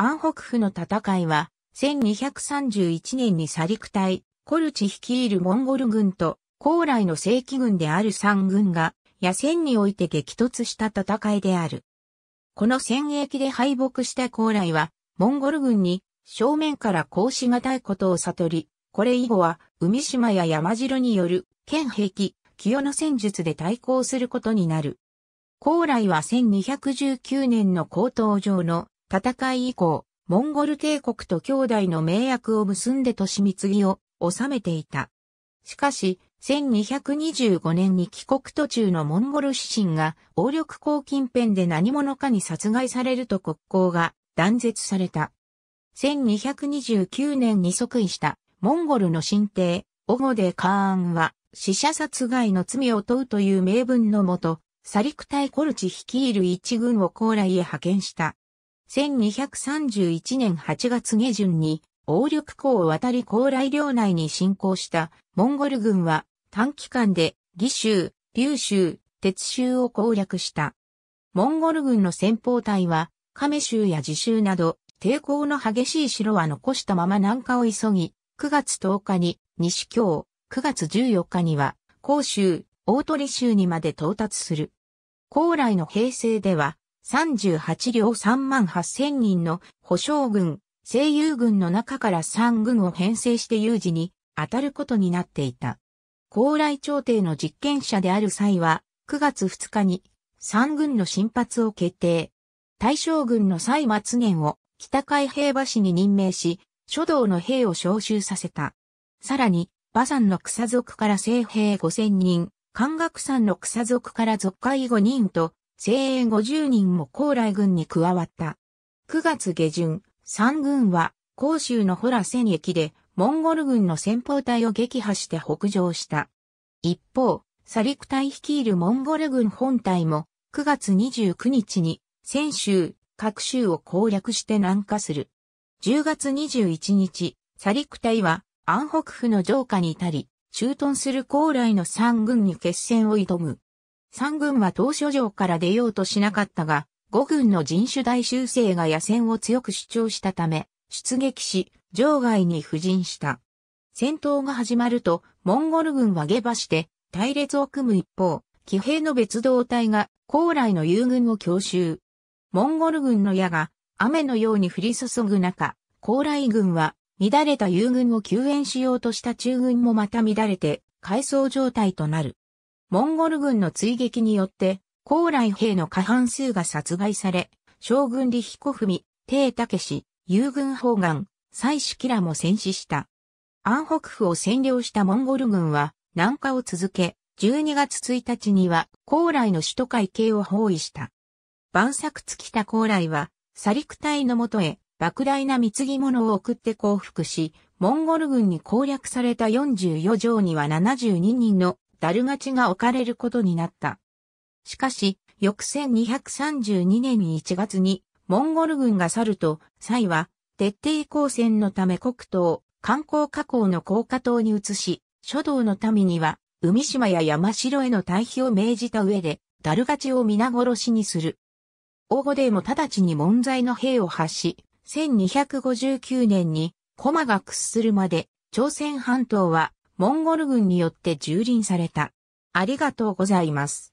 安北府の戦いは、1231年にサ陸隊、コルチ率いるモンゴル軍と、高麗の正規軍である三軍が、野戦において激突した戦いである。この戦役で敗北した高麗は、モンゴル軍に正面からこうしがたいことを悟り、これ以後は海島や山城による剣兵器、清野戦術で対抗することになる。高麗は1219年の高等上の戦い以降、モンゴル帝国と兄弟の盟約を結んで都市貢を治めていた。しかし、1225年に帰国途中のモンゴル主神が、王力港近辺で何者かに殺害されると国交が断絶された。1229年に即位したモンゴルの神帝、オゴデ・カーンは、死者殺害の罪を問うという名分のもと、サリクタイ・コルチ率いる一軍を高麗へ派遣した。1231年8月下旬に、王緑港を渡り高麗領内に侵攻したモンゴル軍は短期間で義州、劉州、鉄州を攻略した。モンゴル軍の先鋒隊は亀州や自州など抵抗の激しい城は残したまま南下を急ぎ、9月10日に西京、9月14日には甲州、大鳥州にまで到達する。高麗の平成では38両3万8000人の保証軍、西友軍の中から3軍を編成して有事に当たることになっていた。高麗朝廷の実験者である際は、9月2日に3軍の新発を決定。大将軍の蔡末年を北海平和市に任命し、諸道の兵を召集させた。さらに、馬山の草族から西兵5000人、関学山の草族から族海5人と、精鋭50人も高麗軍に加わった。9月下旬、三軍は、甲州のホラ戦役で、モンゴル軍の先方隊を撃破して北上した。一方、サリク隊率いるモンゴル軍本隊も、9月29日に、泉州、各州を攻略して南下する。10月21日、サリク隊は、安北府の城下に至り、駐屯する高麗の三軍に決戦を挑む。三軍は当初城から出ようとしなかったが、五軍の人種大修正が野戦を強く主張したため、出撃し、城外に布陣した。戦闘が始まると、モンゴル軍は下馬して、隊列を組む一方、騎兵の別動隊が、高麗の友軍を強襲。モンゴル軍の矢が、雨のように降り注ぐ中、高麗軍は、乱れた友軍を救援しようとした中軍もまた乱れて、回想状態となる。モンゴル軍の追撃によって、高麗兵の過半数が殺害され、将軍李彦文、帝武氏、友軍砲岸、蔡氏キラも戦死した。安北府を占領したモンゴル軍は、南下を続け、12月1日には、高麗の首都会系を包囲した。万作尽きた高麗は、砂陸隊のもとへ、莫大な貢ぎ物を送って降伏し、モンゴル軍に攻略された44条には72人のダルガチが置かれることになった。しかし、翌1232年1月に、モンゴル軍が去ると、イは、徹底抗戦のため黒島、観光加工の高架島に移し、書道の民には、海島や山城への退避を命じた上で、ダルガチを皆殺しにする。大御ーも直ちに門在の兵を発し、1259年に、駒が屈するまで、朝鮮半島はモンゴル軍によって蹂躙された。ありがとうございます。